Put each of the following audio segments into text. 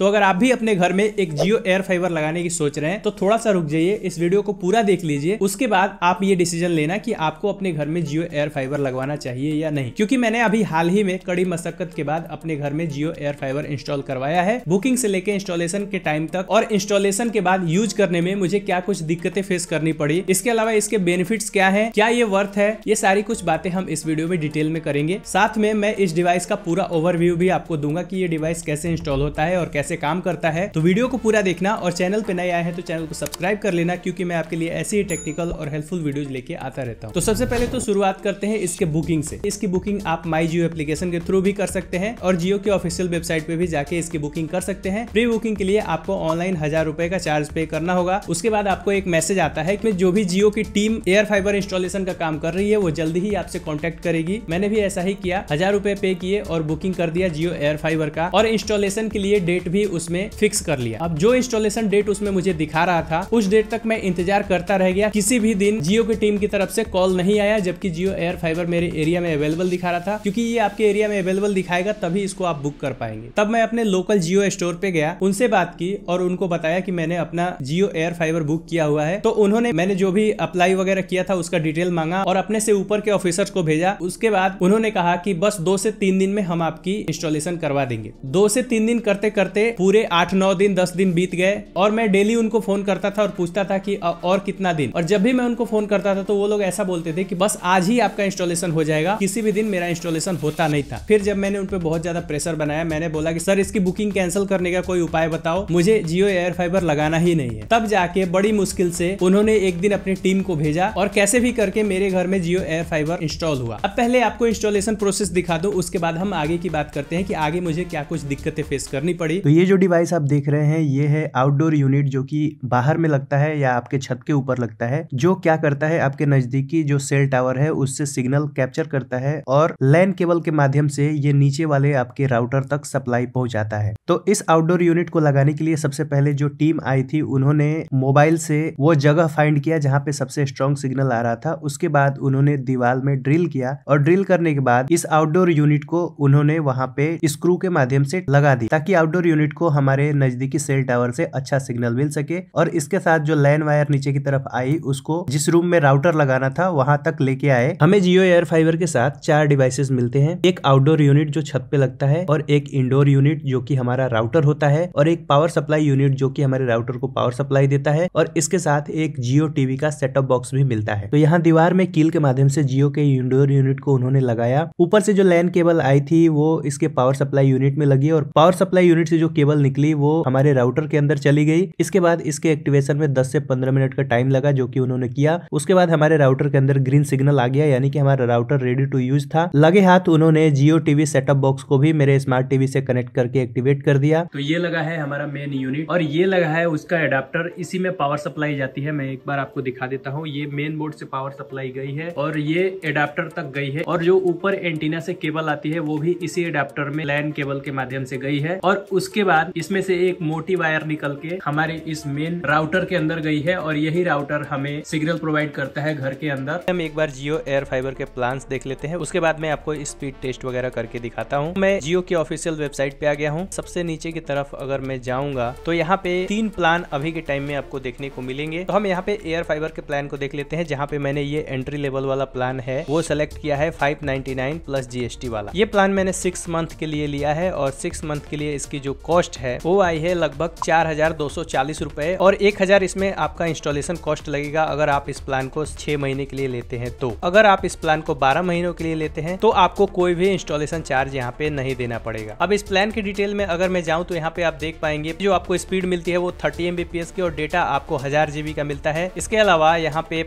तो अगर आप भी अपने घर में एक जियो एयर फाइबर लगाने की सोच रहे हैं तो थोड़ा सा रुक जाइए इस वीडियो को पूरा देख लीजिए उसके बाद आप ये डिसीजन लेना कि आपको अपने घर में जियो एयर फाइबर लगवाना चाहिए या नहीं क्योंकि मैंने अभी हाल ही में कड़ी मशक्कत के बाद अपने घर में जियो एयर फाइबर इंस्टॉल करवाया है बुकिंग से लेकर इंस्टॉलेशन के टाइम तक और इंस्टॉलेशन के बाद यूज करने में मुझे क्या कुछ दिक्कतें फेस करनी पड़ी इसके अलावा इसके बेनिफिट क्या है क्या ये वर्थ है ये सारी कुछ बातें हम इस वीडियो में डिटेल में करेंगे साथ में मैं इस डिवाइस का पूरा ओवरव्यू भी आपको दूंगा की ये डिवाइस कैसे इंस्टॉल होता है और कैसे कैसे काम करता है तो वीडियो को पूरा देखना और चैनल पे नए आए हैं तो चैनल को सब्सक्राइब कर लेना क्योंकि मैं आपके लिए ऐसे ही टेक्निकल और हेल्पफुल वीडियो लेके आता रहता हूँ तो सबसे पहले तो शुरुआत करते हैं इसके बुकिंग से इसकी बुकिंग आप माई जियो एप्लीकेशन के थ्रू भी कर सकते हैं और जियो के ऑफिशियल वेबसाइट पे भी जाके इसकी बुकिंग कर सकते हैं प्री बुकिंग के लिए आपको ऑनलाइन हजार रुपए का चार्ज पे करना होगा उसके बाद आपको एक मैसेज आता है कि जो भी जियो की टीम एयर फाइबर इंस्टॉलेशन का काम कर रही है वो जल्दी ही आपसे कॉन्टेक्ट करेगी मैंने भी ऐसा ही किया हजार रुपए पे किए और बुकिंग कर दिया जियो एयर फाइबर का और इंस्टॉलेशन के लिए डेट भी उसमें फिक्स कर लिया अब जो इंस्टॉलेशन डेट उसमें मुझे दिखा रहा था उस डेट तक मैं इंतजार करता रह गया किसी भी दिन जियो की टीम की तरफ से कॉल नहीं आया जबकि जियो एयर फाइबर मेरे एरिया में अवेलेबल दिखा रहा था क्योंकि ये आपके एरिया में अवेलेबल दिखाएगा तभी इसको आप बुक कर पाएंगे तब मैं अपने लोकल जियो स्टोर पे गया उनसे बात की और उनको बताया कि मैंने अपना जियो एयर फाइबर बुक किया हुआ है तो उन्होंने मैंने जो भी अप्लाई वगैरह किया था उसका डिटेल मांगा और अपने से ऊपर के ऑफिसर को भेजा उसके बाद उन्होंने कहा कि बस दो से तीन दिन में हम आपकी इंस्टॉलेशन करवा देंगे दो से तीन दिन करते करते पूरे आठ नौ दिन दस दिन बीत गए और मैं डेली उनको फोन करता था और पूछता था कि और कितना दिन और जब भी मैं उनको फोन करता था तो वो लोग ऐसा बोलते थे कि बस आज ही आपका इंस्टॉलेशन हो जाएगा किसी भी दिन मेरा इंस्टॉलेशन होता नहीं था फिर जब मैंने उनपे बहुत ज्यादा प्रेशर बनाया मैंने बोला कि सर इसकी बुकिंग कैंसिल करने का कोई उपाय बताओ मुझे जियो एयर फाइबर लगाना ही नहीं है तब जाके बड़ी मुश्किल से उन्होंने एक दिन अपनी टीम को भेजा और कैसे भी करके मेरे घर में जियो एयर फाइबर इंस्टॉल हुआ अब पहले आपको इंस्टॉलेशन प्रोसेस दिखा दो उसके बाद हम आगे की बात करते हैं कि आगे मुझे क्या कुछ दिक्कतें फेस करनी पड़ी तो ये जो डिवाइस आप देख रहे हैं ये है आउटडोर यूनिट जो कि बाहर में लगता है या आपके छत के ऊपर लगता है जो क्या करता है आपके नजदीकी जो सेल टावर है उससे सिग्नल कैप्चर करता है और लैन केबल के माध्यम से ये नीचे वाले आपके राउटर तक सप्लाई पहुंचाता है तो इस आउटडोर यूनिट को लगाने के लिए सबसे पहले जो टीम आई थी उन्होंने मोबाइल से वो जगह फाइंड किया जहाँ पे सबसे स्ट्रॉन्ग सिग्नल आ रहा था उसके बाद उन्होंने दीवार में ड्रिल किया और ड्रिल करने के बाद इस आउटडोर यूनिट को उन्होंने वहां पे स्क्रू के माध्यम से लगा दी ताकि आउटडोर यूनिट यूनिट को हमारे नजदीकी सेल टावर से अच्छा सिग्नल मिल सके और इसके साथ जो लाइन वायर नीचे की तरफ आई उसको जिस रूम में राउटर लगाना था वहां तक लेके आए हमें जियो एयर फाइबर के साथ चार डिवाइसेस मिलते हैं एक आउटडोर यूनिट जो छत पे लगता है और एक इंडोर यूनिट जो की हमारा राउटर होता है और एक पावर सप्लाई यूनिट जो की हमारे राउटर को पावर सप्लाई देता है और इसके साथ एक जियो टीवी का सेटअप बॉक्स भी मिलता है तो यहाँ दीवार में कील के माध्यम से जियो के इंडोर यूनिट को उन्होंने लगाया ऊपर से जो लैन केबल आई थी वो इसके पावर सप्लाई यूनिट में लगी और पावर सप्लाई यूनिट से जो केबल निकली वो हमारे राउटर के अंदर चली गई इसके बाद इसके एक्टिवेशन में 10 से 15 मिनट का टाइम लगा जो कि उन्होंने किया उसके बाद हमारे राउटर के अंदर ग्रीन सिग्नल आ गया यानी कि हमारा राउटर रेडी टू यूज था लगे हाथ उन्होंने जियो टीवी सेटअप बॉक्स को भी मेरे स्मार्ट टीवी से कनेक्ट करके एक्टिवेट कर दिया तो ये लगा है हमारा मेन यूनिट और ये लगा है उसका एडाप्टर इसी में पावर सप्लाई जाती है मैं एक बार आपको दिखा देता हूँ ये मेन बोर्ड से पावर सप्लाई गई है और ये एडाप्टर तक गई है और जो ऊपर एंटीना से केबल आती है वो भी इसी एडाप्टर में लाइन केबल के माध्यम से गई है और उसके बाद इसमें से एक मोटी वायर निकल के हमारे इस मेन राउटर के अंदर गई है और यही राउटर हमें सिग्नल प्रोवाइड करता है घर के अंदर हम एक बार जियो एयर फाइबर के प्लान देख लेते हैं उसके बाद मैं आपको स्पीड टेस्ट वगैरह करके दिखाता हूँ मैं जियो की ऑफिशियल वेबसाइट पे आ गया हूँ सबसे नीचे की तरफ अगर मैं जाऊंगा तो यहाँ पे तीन प्लान अभी के टाइम में आपको देखने को मिलेंगे तो हम यहाँ पे एयर फाइबर के प्लान को देख लेते हैं जहाँ पे मैंने ये एंट्री लेवल वाला प्लान है वो सिलेक्ट किया है 599 प्लस जीएसटी वाला ये प्लान मैंने सिक्स मंथ के लिए लिया है और सिक्स मंथ के लिए इसकी जो कॉस्ट है वो आई है लगभग चार हजार दो सौ चालीस रूपए और एक हजार इसमें आपका इंस्टॉलेशन कॉस्ट लगेगा अगर आप इस प्लान को छह महीने के लिए लेते हैं तो अगर आप इस प्लान को बारह महीनों के लिए लेते हैं तो आपको कोई भी इंस्टॉलेशन चार्ज यहाँ पे नहीं देना पड़ेगा अब इस प्लान की डिटेल में अगर मैं जाऊँ तो यहाँ पे आप देख पाएंगे जो आपको स्पीड मिलती है वो थर्टी एमबीपीएस की और डेटा आपको हजार जीबी का मिलता है इसके अलावा यहाँ पे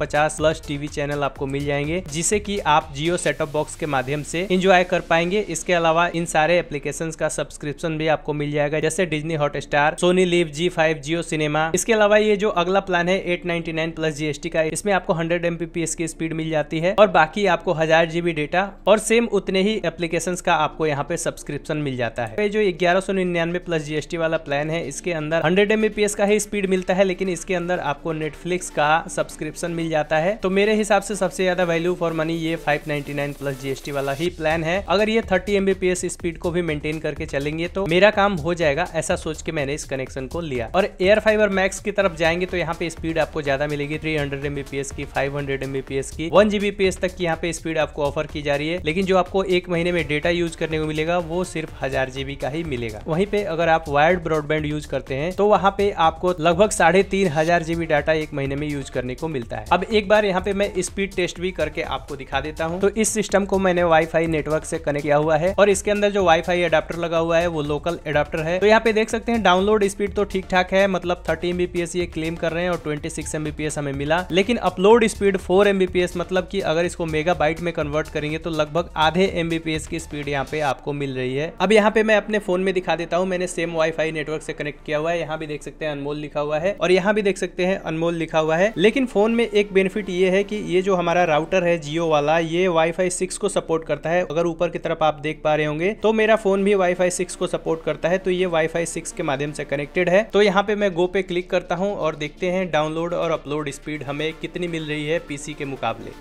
पचास प्लस टीवी चैनल आपको मिल जाएंगे जिसे की आप जियो सेटअप बॉक्स के माध्यम से इंजॉय कर पाएंगे इसके अलावा इन सारे एप्लीकेशन का सब्सक्रिप्शन भी आप आपको मिल जाएगा जैसे Disney Hotstar Sony LIV Zee five Jio cinema इसके अलावा ये जो अगला प्लान है एट नाइन प्लस जीएसटी का इसमें आपको हंड्रेड एमबीपीएस की स्पीड मिल जाती है और बाकी आपको हजार जीबी डेटा और सेम उतने ही एप्लीकेशन का आपको यहाँ पे सब्सक्रिप्शन मिल जाता है जो ग्यारह सौ निन्यानवे प्लस जीएसटी वाला प्लान है इसके अंदर हंड्रेड एमबीपीएस का ही स्पीड मिलता है लेकिन इसके अंदर आपको नेटफ्लिक्स का सब्सक्रिप्शन मिल जाता है तो मेरे हिसाब से सबसे ज्यादा वैल्यू फॉर मनी ये 599 प्लस जीएसटी वाला ही प्लान है अगर ये 30 एमबीपीएस स्पीड को भी मेंटेन करके चलेंगे तो मेरा मेरा काम हो जाएगा ऐसा सोच के मैंने इस कनेक्शन को लिया और एयर फाइबर मैक्स की तरफ जाएंगे तो यहाँ पे स्पीड आपको ज्यादा मिलेगी थ्री हंड्रेड की फाइव हंड्रेड की वन जीबीपीएस तक की यहाँ पे स्पीड आपको ऑफर की जा रही है लेकिन जो आपको एक महीने में डेटा यूज करने को मिलेगा वो सिर्फ हजार जीबी का ही मिलेगा वहीं पे अगर आप वायर्ड ब्रॉडबैंड यूज करते हैं तो वहाँ पे आपको लगभग साढ़े तीन हजार जीबी डाटा एक महीने में यूज करने को मिलता है अब एक बार यहाँ पे मैं स्पीड टेस्ट भी करके आपको दिखा देता हूँ तो इस सिस्टम को मैंने वाईफाई नेटवर्क से कनेक्ट किया हुआ है और इसके अंदर जो वाईफाई अडाप्टर लगा हुआ है वो लोकल एडाप्टर है तो यहाँ पे देख सकते हैं डाउनलोड स्पीड तो ठीक ठाक है मतलब थर्टी एमबीपीएस ये क्लेम कर रहे हैं और ट्वेंटी सिक्स एमबीपीएस हमें मिला लेकिन अपलोड स्पीड फोर एमबीपीएस मतलब की अगर इसको मेगा में कन्वर्ट करेंगे तो लगभग आधे एमबीपीएस की स्पीड यहाँ पे आपको मिल रही है अब यहाँ पे मैं अपने फोन में दिखा देता हूँ मैंने सेम वाईफाई नेटवर्क से कनेक्ट किया हुआ है यहाँ भी देख सकते हैं अनमोल लिखा हुआ है और यहाँ भी देख सकते हैं अनमोल लिखा हुआ है लेकिन फोन में एक बेनिफिट ये है कि ये जो हमारा राउटर है जियो वाला ये वाईफाई सिक्स को सपोर्ट करता है अगर ऊपर की तरफ आप देख पा रहे होंगे तो मेरा फोन भी वाईफाई सिक्स को सपोर्ट करता है तो ये वाईफाई सिक्स के माध्यम से कनेक्टेड है तो यहाँ पे मैं गो पे क्लिक करता हूँ और देखते हैं डाउनलोड और अपलोड स्पीड हमें कितनी मिल रही है पीसी के मुकाबले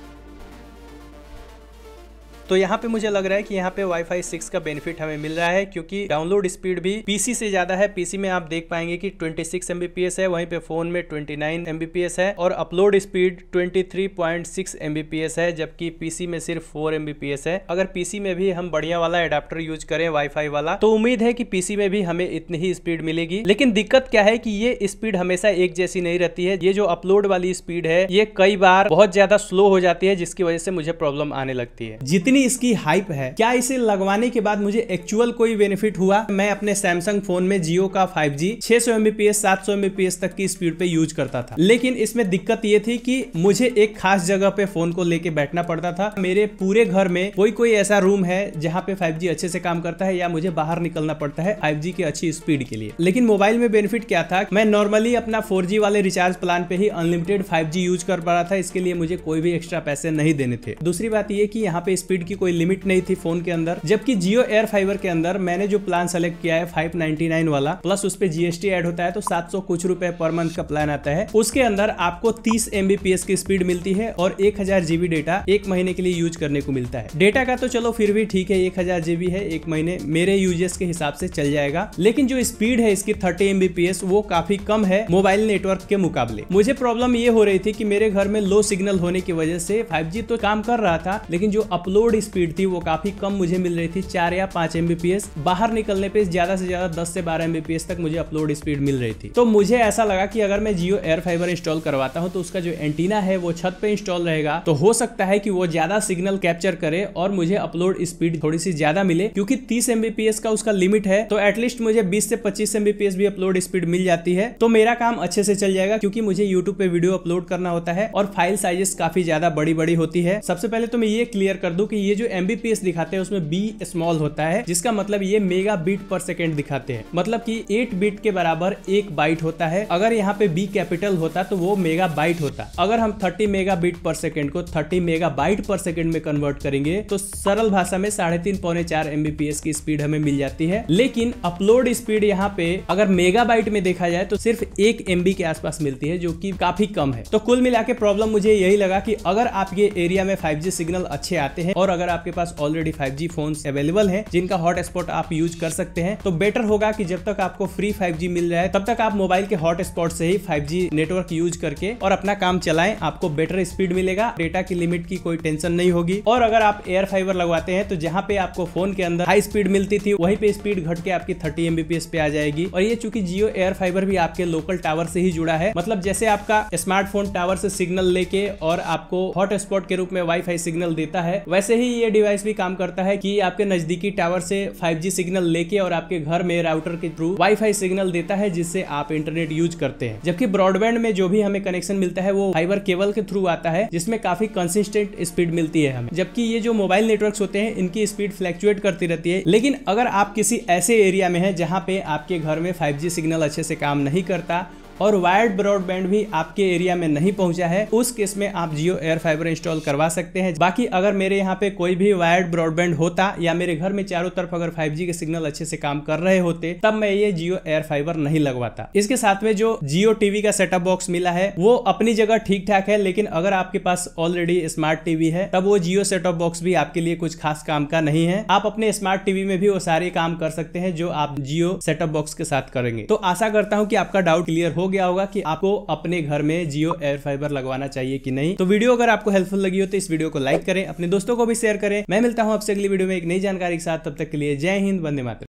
तो यहाँ पे मुझे लग रहा है कि यहाँ पे फाई सिक्स का बेनिफिट हमें मिल रहा है क्योंकि डाउनलोड स्पीड भी पीसी से ज्यादा है पीसी में आप देख पाएंगे कि 26 एमबीपीएस है वहीं पे फोन में 29 एमबीपीएस है और अपलोड स्पीड 23.6 एमबीपीएस है जबकि पीसी में सिर्फ 4 एमबीपीएस है अगर पीसी में भी हम बढ़िया वाला एडाप्टर यूज करें वाई वाला तो उम्मीद है की पीसी में भी हमें इतनी ही स्पीड मिलेगी लेकिन दिक्कत क्या है की ये स्पीड हमेशा एक जैसी नहीं रहती है ये जो अपलोड वाली स्पीड है ये कई बार बहुत ज्यादा स्लो हो जाती है जिसकी वजह से मुझे प्रॉब्लम आने लगती है जितनी काफी इसकी हाइप है क्या इसे लगवाने के बाद मुझे एक्चुअल कोई बेनिफिट हुआ मैं अपने सैमसंग फोन में जियो का 5G जी छह सौ एमबीपीएस सात सौ एमबीपीएस तक की स्पीड पे यूज करता था लेकिन इसमें दिक्कत ये थी कि मुझे एक खास जगह पे फोन को लेके बैठना पड़ता था मेरे पूरे घर में कोई कोई ऐसा रूम है जहाँ पे फाइव अच्छे से काम करता है या मुझे बाहर निकलना पड़ता है फाइव की अच्छी स्पीड के लिए लेकिन मोबाइल में बेनिफिट क्या था मैं नॉर्मली अपना फोर वाले रिचार्ज प्लान पे ही अनलिमिटेड फाइव यूज कर पा रहा था इसके लिए मुझे कोई भी एक्स्ट्रा पैसे नहीं देने थे दूसरी बात ये की यहाँ पे स्पीड की कोई लिमिट नहीं थी फोन के अंदर जबकि जियो एयर फाइबर के अंदर मैंने जो प्लान सेलेक्ट किया है 599 वाला प्लस उस पर जीएसटी एड होता है तो 700 कुछ रुपए पर मंथ का प्लान आता है उसके अंदर आपको तीस एमबीपीएस की स्पीड मिलती है और 1000 जीबी डेटा एक महीने के लिए यूज करने को मिलता है डेटा का तो चलो फिर भी ठीक है एक हजार जीबी है एक महीने मेरे यूजेस के हिसाब से चल जाएगा लेकिन जो स्पीड है इसकी थर्टी एमबीपीएस वो काफी कम है मोबाइल नेटवर्क के मुकाबले मुझे प्रॉब्लम ये हो रही थी की मेरे घर में लो सिग्नल होने की वजह से फाइव तो काम कर रहा था लेकिन जो अपलोड जो स्पीड थी वो काफ़ी कम मुझे मिल रही थी चार या पांच एमबीपीएस बाहर निकलने पे ज़्यादा से ज़्यादा दस से बारह एमबीपीएस तक मुझे अपलोड स्पीड मिल रही थी तो मुझे ऐसा लगा कि अगर मैं जियो एयर फाइबर इंस्टॉल करवाता हूँ तो उसका जो एंटीना है वो छत पे इंस्टॉल रहेगा तो हो सकता है कि वो ज़्यादा सिग्नल कैप्चर करे और मुझे अपलोड स्पीड थोड़ी सी ज़्यादा मिले क्योंकि तीस एमबीपीएस का उसका लिमिट है तो एटलीस्ट मुझे बीस से पच्चीस एमबीपीएस भी अपलोड स्पीड मिल जाती है तो मेरा काम अच्छे से चल जाएगा क्योंकि मुझे यूट्यूब पे वीडियो अपलोड करना होता है और फाइल साइजेस काफी ज्यादा बड़ी बड़ी होती है सबसे पहले तो मैं ये क्लियर कर दूं कि ये जो एम दिखाते हैं उसमें बी स्मॉल होता है जिसका मतलब ये मेगा बीट पर सेकेंड दिखाते हैं मतलब की एट बीट के बराबर एक बाइट होता है अगर यहाँ पे बी कैपिटल होता तो वो मेगा बाइट होता अगर हम thirty megabit per second को thirty megabyte per second में कन्वर्ट करेंगे तो सरल भाषा में साढ़े तीन पौने चार एमबीपीएस की स्पीड हमें मिल जाती है लेकिन अपलोड स्पीड यहाँ पे अगर मेगा बाइट में देखा जाए तो सिर्फ एक एमबी के आसपास मिलती है जो कि काफी कम है तो कुल मिला के प्रॉब्लम मुझे यही लगा कि अगर आपके एरिया में 5G सिग्नल अच्छे आते हैं और और अगर आपके पास already five G phone available है जिनका हॉटस्पॉट आप यूज कर सकते हैं तो बेटर होगा कि जब तक आपको फ्री फाइव जी मिल जाए तब तक आप मोबाइल के हॉटस्पॉट से ही फाइव जी नेटवर्क यूज करके और अपना काम चलाएं आपको बेटर स्पीड मिलेगा डेटा की लिमिट की कोई टेंशन नहीं होगी और अगर आप एयर फाइबर लगवाते हैं तो जहाँ पे आपको फोन के अंदर हाई स्पीड मिलती थी वहीं पे स्पीड घट के आपकी थर्टी एमबीपीएस पे आ जाएगी और ये चूंकि जियो एयर फाइबर भी आपके लोकल टावर से ही जुड़ा है मतलब जैसे आपका स्मार्टफोन टावर से सिग्नल लेके और आपको हॉटस्पॉट के रूप में वाईफाई सिग्नल देता है वैसे ही ये डिवाइस भी काम करता है कि आपके नजदीकी टावर से 5G सिग्नल लेके और आपके घर में राउटर के थ्रू वाईफाई सिग्नल देता है जिससे आप इंटरनेट यूज करते हैं जबकि ब्रॉडबैंड में जो भी हमें कनेक्शन मिलता है वो फाइबर केबल के थ्रू आता है जिसमें काफी कंसिस्टेंट स्पीड मिलती है हमें जबकि ये जो मोबाइल नेटवर्क होते हैं इनकी स्पीड फ्लैक्चुएट करती रहती है लेकिन अगर आप किसी ऐसे एरिया में है जहाँ पे आपके घर में फाइव सिग्नल अच्छे से काम नहीं करता और वायर्ड ब्रॉडबैंड भी आपके एरिया में नहीं पहुंचा है उस केस में आप जियो एयर फाइबर इंस्टॉल करवा सकते हैं बाकी अगर मेरे यहाँ पे कोई भी वायर्ड ब्रॉडबैंड होता या मेरे घर में चारों तरफ अगर फाइव के सिग्नल अच्छे से काम कर रहे होते तब मैं ये जियो एयर फाइबर नहीं लगवाता इसके साथ में जो जियो टीवी का सेटअप बॉक्स मिला है वो अपनी जगह ठीक ठाक है लेकिन अगर आपके पास ऑलरेडी स्मार्ट टीवी है तब वो जियो सेटअप बॉक्स भी आपके लिए कुछ खास काम का नहीं है आप अपने स्मार्ट टीवी में भी वो सारे काम कर सकते हैं जो आप जियो सेटअप बॉक्स के साथ करेंगे तो आशा करता हूँ कि आपका डाउट क्लियर हो गया होगा कि आपको अपने घर में जियो एयर फाइबर लगवाना चाहिए कि नहीं तो वीडियो अगर आपको हेल्पफुल लगी हो तो इस वीडियो को लाइक करें अपने दोस्तों को भी शेयर करें मैं मिलता हूं आपसे अगली वीडियो में एक नई जानकारी के साथ तब तक के लिए जय हिंद वंदे मात्र